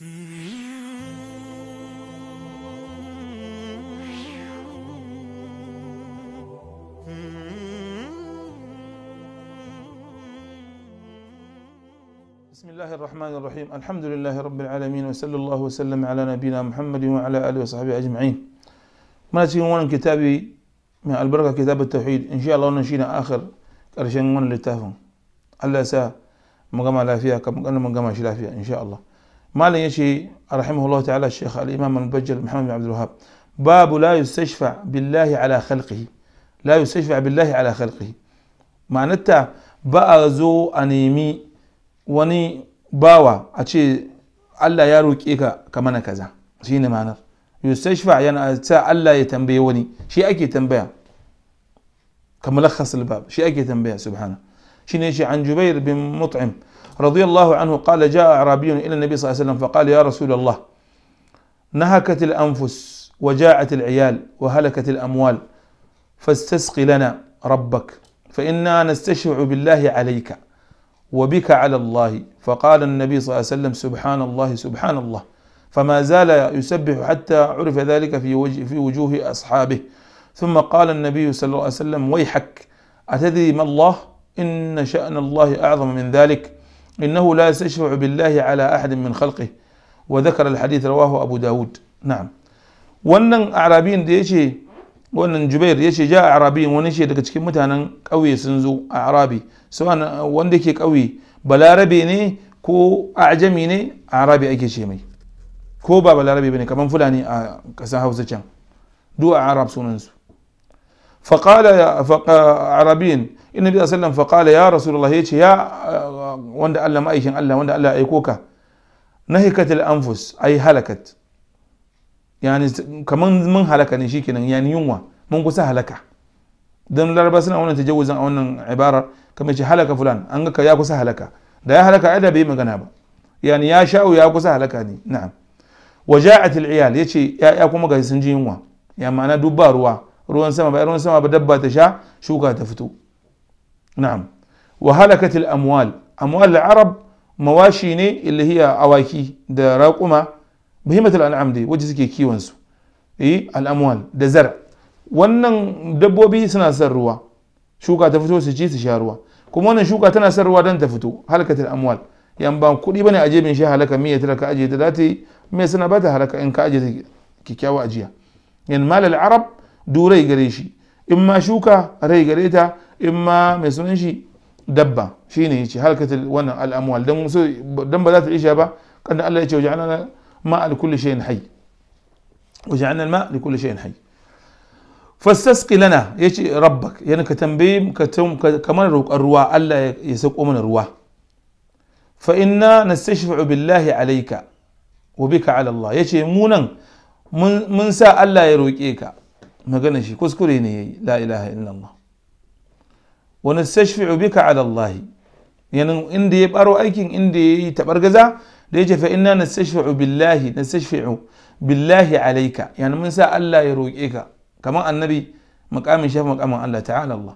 بسم الله الرحمن الرحيم الحمد لله رب العالمين وصلى الله وسلم على نبينا محمد وعلى اله وصحبه اجمعين ما تشين كتابي من البركه كتاب التوحيد ان شاء الله نشينا اخر قرشين من تافهم الله سا مقام لا فيها كم قلنا مقام لا فيها ان شاء الله ما لي شيء رحمه الله تعالى الشيخ الامام المبجل محمد بن عبد الوهاب باب لا يستشفع بالله على خلقه لا يستشفع بالله على خلقه معناتها بأزو انيمي وني باوا اتشي الله يروك ايكا كمان كذا شيني معنى يستشفع يعني تسا الله يتنبيوني شي اكي تنبيه كملخص الباب شي اكي تنبيه سبحانه شيني شي عن جبير بن مطعم رضي الله عنه قال جاء أعرابي إلى النبي صلى الله عليه وسلم فقال يا رسول الله نهكت الأنفس وجاعت العيال وهلكت الأموال فاستسق لنا ربك فإنا نستشفع بالله عليك وبك على الله فقال النبي صلى الله عليه وسلم سبحان الله سبحان الله فما زال يسبح حتى عرف ذلك في وجه في وجوه أصحابه ثم قال النبي صلى الله عليه وسلم ويحك أتدري ما الله إن شأن الله أعظم من ذلك إنه لا يستشفع بالله على أحد من خلقه وذكر الحديث رواه أبو داود نعم ونن أعرابين دي يشي ونن جبير يشي جاء أعرابي ونشي دك تكي متانا قوي سنزو أعرابي سواء وندكي قوي بلا ربيني كو أعجميني أعرابي أيكي شيمي كو بابا لا ربي بني كمان فلاني آه، كسان هاوزة دو أعراب سننزو فقال يا فق آه، عربين النبي صلى الله عليه وسلم فقال يا رسول الله يا آه، وند الله ما أيشن الله وند الله أيكوكا نهكت الأنفس أي هلكت يعني كمان من هلك نشيك يعني يوما من قصة هلكة دم لا بس أنا تجوزا أو عبارة كما هلك فلان أنك يا قصة هلكة ده يا هلكة أدا بي مغنابا يعني يا شاء يا قصة هلكة دي نعم وجاءت العيال يشي يا يا كما سنجي يوما يعني معناه دوبا روا روان سما ba سما sama ba dabba ta نعم وهلكت الأموال أموال العرب مواشيني اللي هي أوايكي دا راقما بهمة الأنعام دي وجزكي كي ونسو إي الأموال دا زرع ونن دبوبي سنا سروا شوكا تفتو سجي تشاروا كم وانا شوكا تنا سروا دن تفتو هلكت الأموال يعني بان كل إبني أجيب إن شاء هلك مية تلك أجي تلاتي مية سنة باتا هلك إنك أجي كي كاو اجي يعني مال العرب دوري قريشي إما شوكا ري قريتها اما مسلم شيء دبا شيني شيء هلكة وانا الاموال دم مسوي دم بدات الاجابة قد الله يجي وجعلنا الماء لكل شيء حي وجعلنا الماء لكل شيء حي فاستسقي لنا يجي ربك يعني كتنبيم كتم كمان روك الرواء الله يسوق من الرواء فإنا نستشفع بالله عليك وبك على الله يجي مونا من من سأل الله يرويك إيكا ما قلنا شيء كسكريني لا إله إلا الله ونستشفع بك على الله يعني اندي دي بارو أيكين إن دي تبرجزا فإننا نستشفع بالله نستشفع بالله عليك يعني من سأل الله يرويك كما النبي مقام شاف مقام الله تعالى الله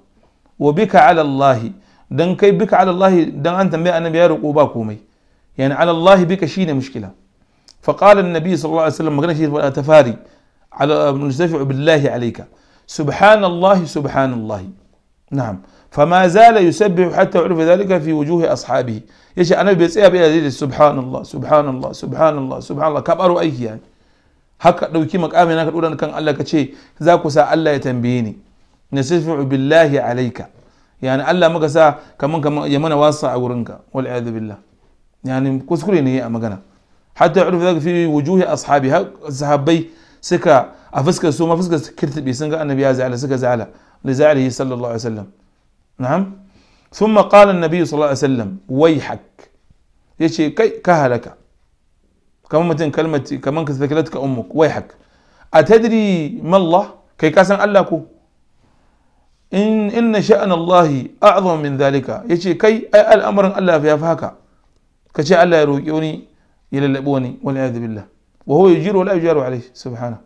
وبك على الله دن كي بك على الله دن أنت بي أنا بيارو قوباكومي يعني على الله بك شينا مشكلة فقال النبي صلى الله عليه وسلم مقنا شيء تفاري على نستشفع بالله عليك سبحان الله سبحان الله نعم فما زال يسبح حتى عرف ذلك في وجوه اصحابه يا شيخ انا بيسيا بي سبحان الله سبحان الله سبحان الله سبحان الله كبروا اي يعني هكا دوكي مقامي انا كنقول كان الله كشي زاكو سا الله يتنبيني نسفع بالله عليك يعني الله ما كسا كمان كمان يمنى واسع اورنكا والعياذ بالله يعني كسكرين هي امغنا حتى عرف ذلك في وجوه اصحابها ذهبي سكا افسكا سوما فسكا كرت بي سنغا النبي عليه الصلاه والسلام لزعله صلى الله عليه وسلم نعم ثم قال النبي صلى الله عليه وسلم ويحك يشي كي كهلك كم متن كلمة كمان ذكرتك أمك ويحك أتدري ما الله كي كاسن الله إن إن شأن الله أعظم من ذلك يشي كي الأمر ألا في أفهك كشاء الله إلى يلبوني والعياذ بالله وهو يجير ولا يجار عليه سبحانه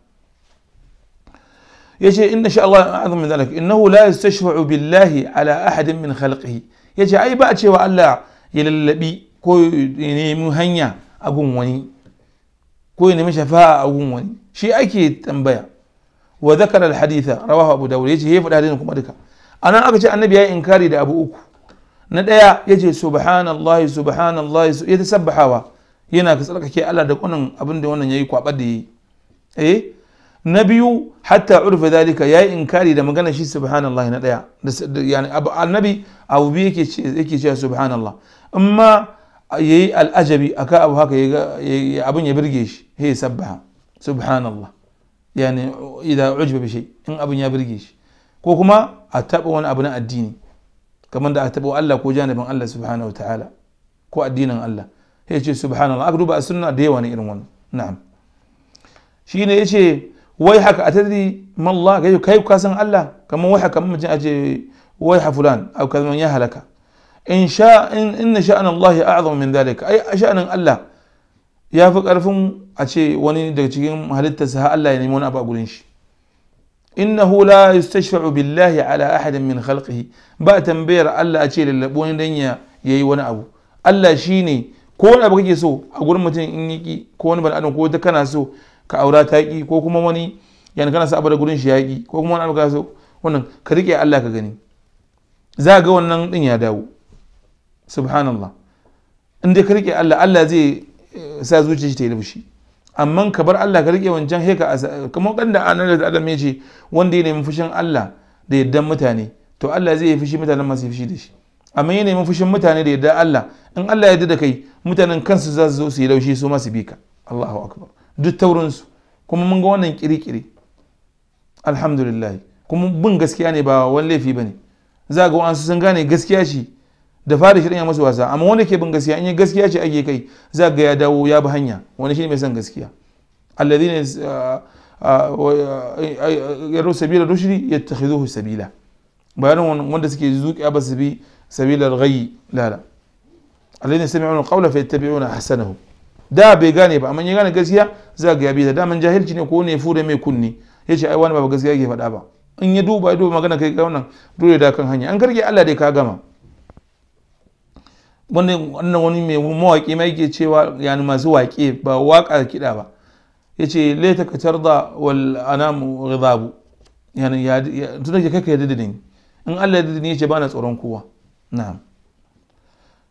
yace inna sha Allah azam min zalik innahu la yastashfa'u billahi ala ahadin min khalqihi yace ai ba a cewa Allah ya lallabi ko ya nemi hanya a gun wani ko ya nemi shafa'a a gun wani shi ake tambaya wa zakara alhaditha rawahu abu dawud yace yayi fada kuma duka anan aka ce annabi yayi inkari da abu uku na daya yace subhanallahi subhanallahi ya tasabbahawa yana ka tsarkake Allah da da wannan yayi kwabar da yayi eh نبيو حتى عرف ذلك يا إنكاري لما قلنا شيء سبحان الله هنا يعني أبو النبي أو بيك يك شيء سبحان الله أما يي الأجبي أكا أبو هاك يي أبو يبرجيش هي سبحة سبحان الله يعني إذا عجب بشيء إن أبو يبرجيش كوكما أنا أبناء الدين كمان ده أتبعوا الله كوجانب الله سبحانه وتعالى كو الدين الله هي شيء سبحان الله أقرب السنة ديوان إيرمون نعم شيء يشي wai haka a tadri mallah gayu kai ka san Allah kamar wai haka mutum aje wai ha fulan ya halaka in sha in sha'an Allah ya a'zam min dalika ai sha'anin Allah ya fi karfin a ce wani daga cikin halittarsa Allah ya nemi wani abu a gurin shi innahu la yustashfa'u billahi ala ahadin min khalqihi ba tambayar Allah a ce lallabo wani dan ya yayi wani abu Allah shine ko wani abu kake so a gurin mutum in yaki ko wani ban ko ta kana so ka aura ta ki ko kuma wani yana kana saba da gurin shi yaƙi ko kuma wani abu so wannan ka riƙe Allah ka gani za ga wannan din ya dawo subhanallah in dai ka riƙe Allah Allah zai eh, sa zuciyarsa shi ta yi laushi amma ka bar Allah ka riƙe wancan heka kamar kan da annabi da Adam ya ce wanda ya nemi fushin Allah da yaddan mutane to Allah zai yi fushi mutanen masu fushi da shi amma ya nemi fushin mutane da yaddan Allah in Allah ya yarda da kai mutanen kansu za su zo su yi laushi su ma su bi ka Allahu akbar duk taurinsu kuma mun ga wannan kirikiri alhamdulillah kuma bin gaskiya ne ba wani laifi ba ne za ga wa'ansu sun gane gaskiya shi da fara shirin ya masu wasa amma wanda ke bin gaskiya in yi gaskiya ce ake kai za ga ya dawo ya bi hanya wani shi ne mai son gaskiya ne ya yaro sabila rushdi yattakhidhuhu sabila bayanin wanda suke zuƙiya ba su bi sabila ghayyi lala alladhina sami'una qawla fayattabi'una ahsanahu da bai gane ba amma ya gane gaskiya za ga yabi da daman jahilci ne ko ne fure mai kunni ya ce ai wani ba gaskiya ke faɗa ba in ya duba ya duba magana kai ga wannan dole da kan hanya an karge Allah dai ka gama wannan wani mai mawaƙi mai ke cewa yani masu waƙe ba waƙa kiɗa ba ya ce laita ka tarda wal anamu ridabu yani tun da kai ka yarda da ni in Allah yarda da ni ya ce ba na tsoron kowa na'am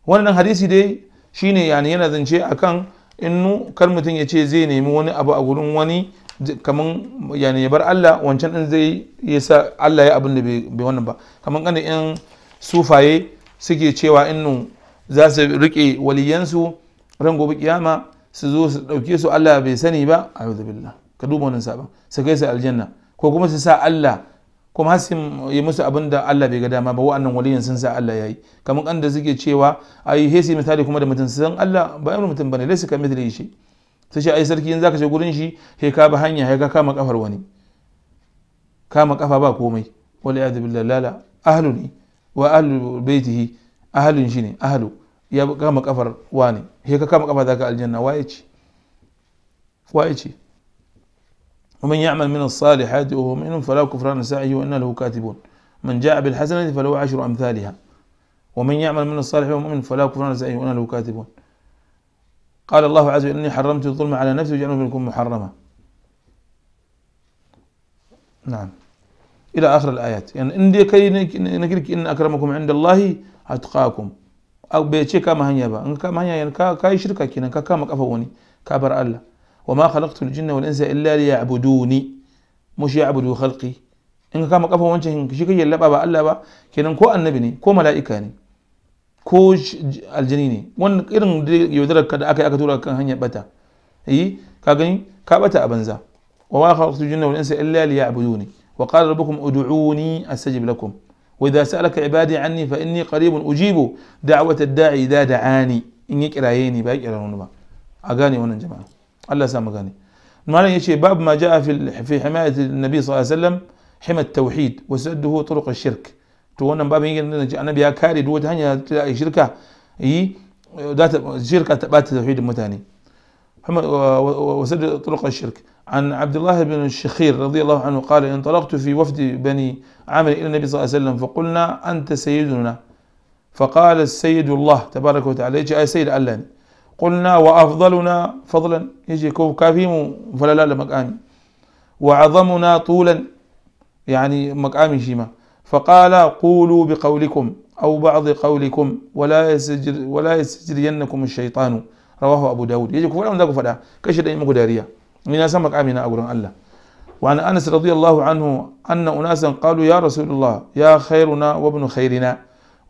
wannan hadisi dai shine yani yana zance akan in kar mutum ya ce zai nemi wani abu a gurin wani kamar yani ya bar Allah wancan din zai ya sa Allah ya abin da bai wannan ba kaman kana yan sufaye suke cewa innu za su rike waliyansu ran gobe kiyama su zo su dauke su Allah bai sani ba a'udhu billah ka duba wannan sabon su kai su aljanna ko kuma su sa Allah kuma har yi musu abin da Allah bai ga dama ba wa'annan waliyan sun sa Allah yayi kamar kan da suke cewa ai hesi misali kuma da mutum san Allah ba irin mutum bane laysa kamithlihi shi sai shi ai sarki in zaka shiga gurin shi he ka ba hanya he ka kama kafar wani kama kafa ba komai wala yadu billahi lala ahlu ne wa ahlu baitihi ahlun shi ne ahlu ya kama kafar wani he ka kama kafa zaka aljanna waye ce waye ce ومن يعمل من الصالحات وهو مؤمن فلا كفران سعيه وإنا له كاتبون من جاء بالحسنة فله عشر أمثالها ومن يعمل من الصالح وهو مؤمن فلا كفران سعيه وإنا له كاتبون قال الله عز وجل إني حرمت الظلم على نفسي وجعله منكم محرما نعم إلى آخر الآيات يعني إن كي نكرك إن أكرمكم عند الله أتقاكم أو بيتشي كما هنيا با إن كما هنيا يعني كاي شركة كينا كما كفوني كابر الله وما خلقت الجن والانس الا ليعبدوني مش يعبدوا خلقي ان كما قفا وانچ شيكي يلبا با الله با كينن كو النبي ني كو ملائكه ني كو الجن ني وان ايرن يودرك كدا اكاي اكا تورا كان هانيا بتا اي كاغني كا بتا ابنزا وما خلقت الجن والانس الا ليعبدوني وقال ربكم ادعوني استجب لكم واذا سالك عبادي عني فاني قريب اجيب دعوه الداعي اذا دعاني ان يقرايني با يقرون ما اغاني وانا جماعه الله سامغاني المعلم يشي باب ما جاء في في حماية النبي صلى الله عليه وسلم حمى التوحيد وسده طرق الشرك تونا باب هي أنا بيا كاري دوت هني شركة هي إيه؟ ذات شركة بات توحيد متاني حمى وسد طرق الشرك عن عبد الله بن الشخير رضي الله عنه قال انطلقت في وفد بني عامر الى النبي صلى الله عليه وسلم فقلنا انت سيدنا فقال السيد الله تبارك وتعالى يا سيد الله قلنا وأفضلنا فضلا يجي كوف كافيم فلا لا مكاني وعظمنا طولا يعني مكامي شيما فقال قولوا بقولكم أو بعض قولكم ولا يسجر ولا يسجرينكم الشيطان رواه أبو داود يجي كفر أن كفر كشر إمك داريا من سمك آمنا أقول الله وعن أنس رضي الله عنه أن أناسا قالوا يا رسول الله يا خيرنا وابن خيرنا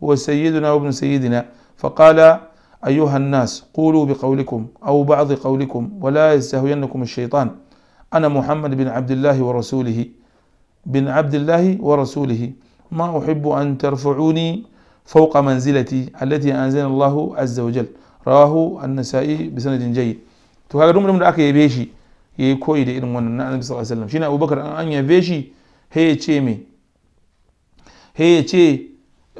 وسيدنا وابن سيدنا فقال أيها الناس قولوا بقولكم أو بعض قولكم ولا يستهوينكم الشيطان أنا محمد بن عبد الله ورسوله بن عبد الله ورسوله ما أحب أن ترفعوني فوق منزلتي التي أنزل الله عز وجل رواه النسائي بسند جيد تو kaga dumurin da aka yabe shi ya yi koyi da irin wannan na annabi sallallahu alaihi wasallam shine abubakar an هي تشيمي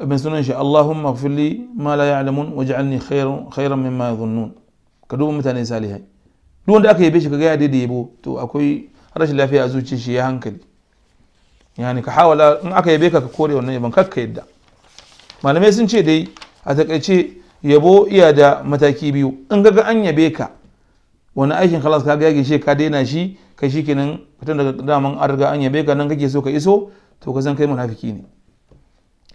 mai sunan shi Allahumma gfirli ma la ya'lamun waj'alni khairan khairan mimma yadhunnun ka duba mutane salihai duk wanda aka yabe shi kaga ya daidai yabo to akwai rashin lafiya a zuciyar shi ya hankali yani ka hawala in aka yabe ka ka kore wannan yabon kakka yadda malamai sun ce dai a takaice yabo iya da mataki biyu in kaga an yabe ka wani aikin khalas ka ga gishe ka daina shi kai shikenan ka tun daga daman an riga an yabe ka nan kake so ka iso to ka san kai munafiki ne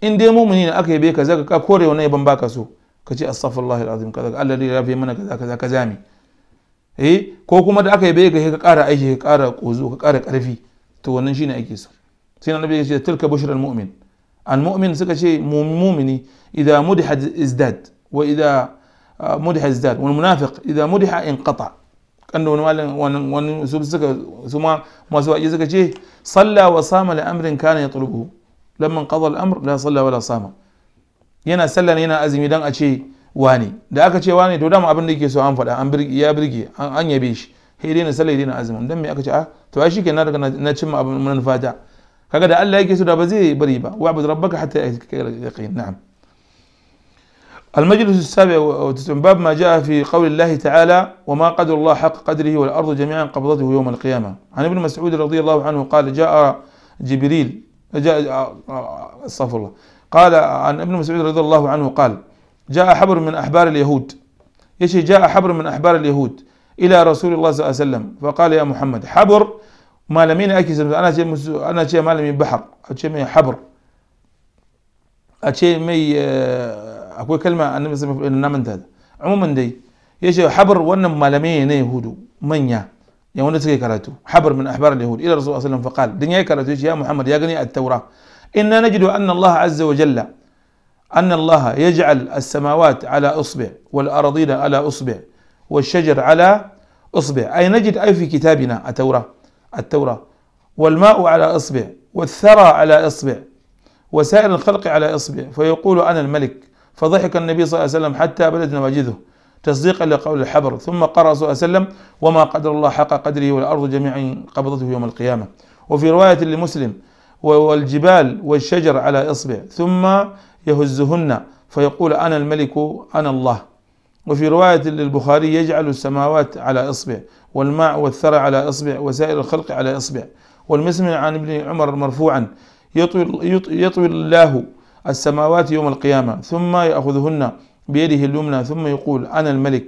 in dai mumuni ne aka yabe ka zaka ka kore wannan yaban baka so ka ce astaghfirullah alazim kaza Allah ya mana kaza kaza kaza mi eh ko kuma da aka yabe ka ka kara aiki ka kara kozo ka kara ƙarfi to wannan shine ake so sai annabi ya ce tilka bushral mu'min al mu'min suka ce mumini idan mudhad izdad wa idan ah, mudhad izdad wal munafiq idan mudha inqata kan da wani malin wani wani su suka su ma masu waje suka ce salla wa sama li amrin kana yatlubu لما انقضى الامر لا صلى ولا صام ينا سلا ينا ازمي دان اشي واني دا اكا شي واني تو دام ابن ديكي سو ان فدا ان يا برغي ان يبيش هي دينا سلا دينا ازم دان مي اكا شي اه تو اي شيكي نادا نا ابن من الفاجا كاغا دا الله يكي سو دا بزي بري ربك حتى يقين نعم المجلس السابع وتسعون باب ما جاء في قول الله تعالى وما قدر الله حق قدره والأرض جميعا قبضته يوم القيامة عن ابن مسعود رضي الله عنه قال جاء جبريل جاء آه، آه، استغفر الله قال عن ابن مسعود رضي الله عنه قال جاء حبر من أحبار اليهود يشي جاء حبر من أحبار اليهود إلى رسول الله صلى الله عليه وسلم فقال يا محمد حبر ما لمين أكيس أنا شيء أنا شيء ما لمين بحر شيء ما حبر شيء مي آه، أقول كلمة أنا بس نعم هذا عموما دي يشي حبر وأنا ما لمين يهود من يا yan wanda كراتو حبر من أحبار اليهود إلى الرسول صلى الله عليه وسلم فقال wasallam يا محمد يا غني التوراة إنا نجد أن الله عز وجل أن الله يجعل السماوات على إصبع والأراضين على إصبع والشجر على إصبع أي نجد أي في كتابنا التوراة التوراة والماء على إصبع والثرى على إصبع وسائر الخلق على إصبع فيقول أنا الملك فضحك النبي صلى الله عليه وسلم حتى بلد نواجذه تصديقا لقول الحبر ثم قرأ صلى الله عليه وسلم وما قدر الله حق قدره والأرض جميعا قبضته يوم القيامة وفي رواية لمسلم والجبال والشجر على إصبع ثم يهزهن فيقول أنا الملك أنا الله وفي رواية للبخاري يجعل السماوات على إصبع والماء والثرى على إصبع وسائر الخلق على إصبع والمسلم عن ابن عمر مرفوعا يطوي, يطوي الله السماوات يوم القيامة ثم يأخذهن بيده اليمنى ثم يقول أنا الملك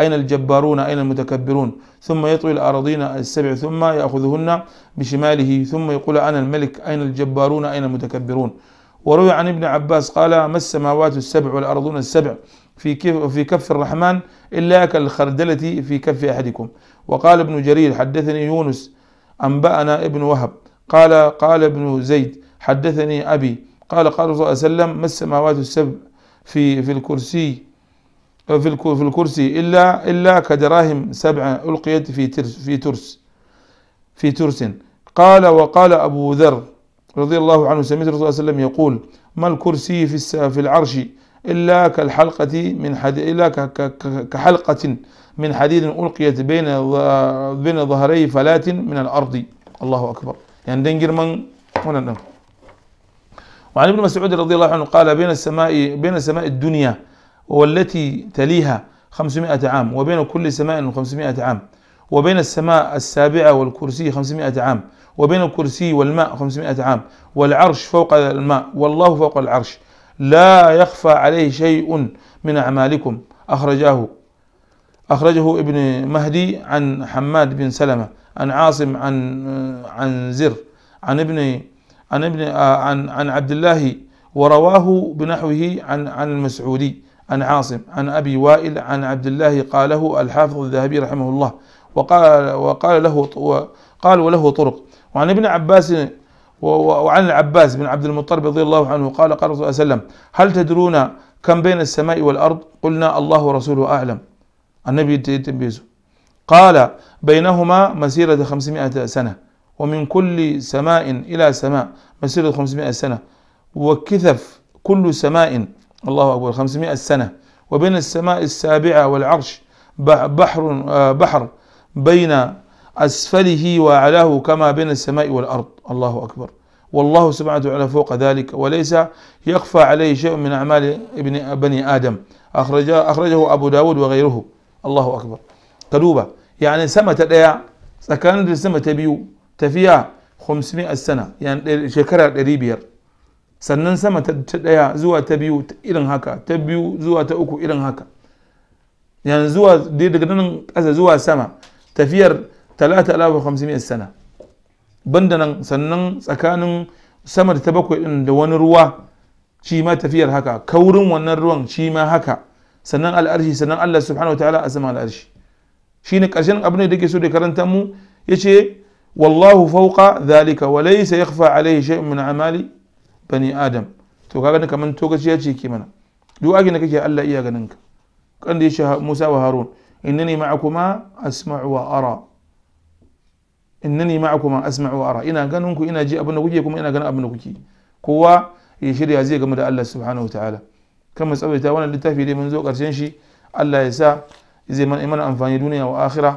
أين الجبارون أين المتكبرون ثم يطوي الأراضين السبع ثم يأخذهن بشماله ثم يقول أنا الملك أين الجبارون أين المتكبرون وروي عن ابن عباس قال ما السماوات السبع والأرضون السبع في كف, في كف الرحمن إلا كالخردلة في كف أحدكم وقال ابن جرير حدثني يونس أنبأنا ابن وهب قال قال ابن زيد حدثني أبي قال قال صلى الله عليه وسلم ما السماوات السبع في في الكرسي في في الكرسي إلا إلا كدراهم سبعة ألقيت في ترس في ترس في ترس قال وقال أبو ذر رضي الله عنه سمعت الرسول صلى الله عليه وسلم يقول ما الكرسي في في العرش إلا كالحلقة من حديد إلا كحلقة من حديد ألقيت بين بين ظهري فلات من الأرض الله أكبر يعني دنجر من هنا وعن ابن مسعود رضي الله عنه قال بين السماء بين سماء الدنيا والتي تليها 500 عام وبين كل سماء 500 عام وبين السماء السابعة والكرسي 500 عام وبين الكرسي والماء 500 عام والعرش فوق الماء والله فوق العرش لا يخفى عليه شيء من أعمالكم أخرجاه أخرجه ابن مهدي عن حماد بن سلمة عن عاصم عن عن زر عن ابن عن ابن عن عن عبد الله ورواه بنحوه عن عن المسعودي عن عاصم عن ابي وائل عن عبد الله قاله الحافظ الذهبي رحمه الله وقال وقال له قال وله طرق وعن ابن عباس وعن العباس بن عبد المطلب رضي الله عنه قال قال رسول الله صلى الله عليه وسلم هل تدرون كم بين السماء والارض قلنا الله ورسوله اعلم النبي تنبيزه قال بينهما مسيرة 500 سنة ومن كل سماء إلى سماء مسيرة 500 سنة وكثف كل سماء الله أكبر 500 سنة وبين السماء السابعة والعرش بحر آه، بحر بين أسفله وأعلاه كما بين السماء والأرض الله أكبر والله سبحانه وتعالى فوق ذلك وليس يخفى عليه شيء من أعمال ابن بني آدم أخرجه, أخرجه أبو داود وغيره الله أكبر كدوبة يعني سمة ديا سكان السمة بيو tafiya 500 sana shekara 500 sannan sama ta ɗaya zuwa ta biyu irin haka ta biyu zuwa ta uku irin haka yanzu zuwa daga nan ƙasa zuwa sama tafiyar 3,500 sana banda nan sannan tsakanin sama da ta bakwai ɗin da wani ruwa shi ma tafiyar haka kaurin wannan ruwan shi ma haka sannan al'arshi sannan Allah subhanahu wa ta'ala a sama al'arshi shi ne ƙarshen ne da ke so da karanta mu ya ce wallahu fauqa dhalika wa laysa yakhfa alayhi shay'un min amali bani adam to kaga ne kaman tokaci ya ce ke mana duk agi na kake Allah iya ganin ka ya ce Musa wa Harun innani ma'akuma asma'u wa ara innani ma'akuma asma'u wa ara ina ganin ku ina ji abin da kuma ina ganin abin da kuke kowa ya shirya zai game da Allah subhanahu wa ta'ala kan mu tsawaita wannan littafi dai mun zo shi Allah ya sa mana amfani duniya wa akhirah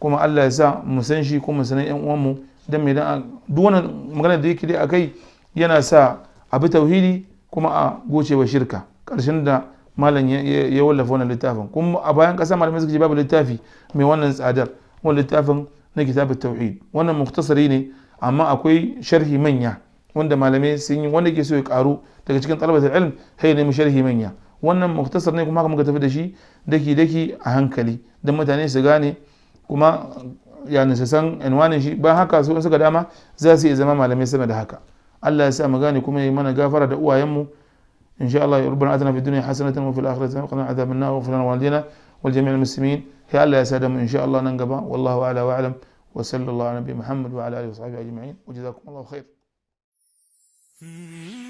kuma Allah ya sa mu san shi kuma sanan yan mu. dan me dan duk wannan magana da yake dai akai yana sa bi tauhidi kuma a wa shirka karshen da malam ya wallafa wannan littafin kuma a bayan kasa malamai suka ce babu littafi mai wannan tsadar wannan littafin na kitabut tauhid wannan muktasari ne amma akwai sharhi manya wanda malamai sun yi wanda ke so ya karu daga cikin talabatul ilm hay ne sharhi manya wannan muktasar ne kuma haka muka tafi da shi daki daki a hankali dan mutane su gane kuma yani su san unwanin shi ba haka su suka dama za su iya zama malamai sama da haka Allah ya sa mu gane kuma yi mana gafara da uwayenmu إن شاء الله ربنا آتنا في الدنيا حسنة وفي الآخرة حسنة وقنا عذاب النار وغفر لنا والدينا ولجميع المسلمين هي الله يسعدهم إن شاء الله ننقبا والله أعلى وأعلم وصلى الله على نبي محمد وعلى آله وصحبه أجمعين وجزاكم الله خير.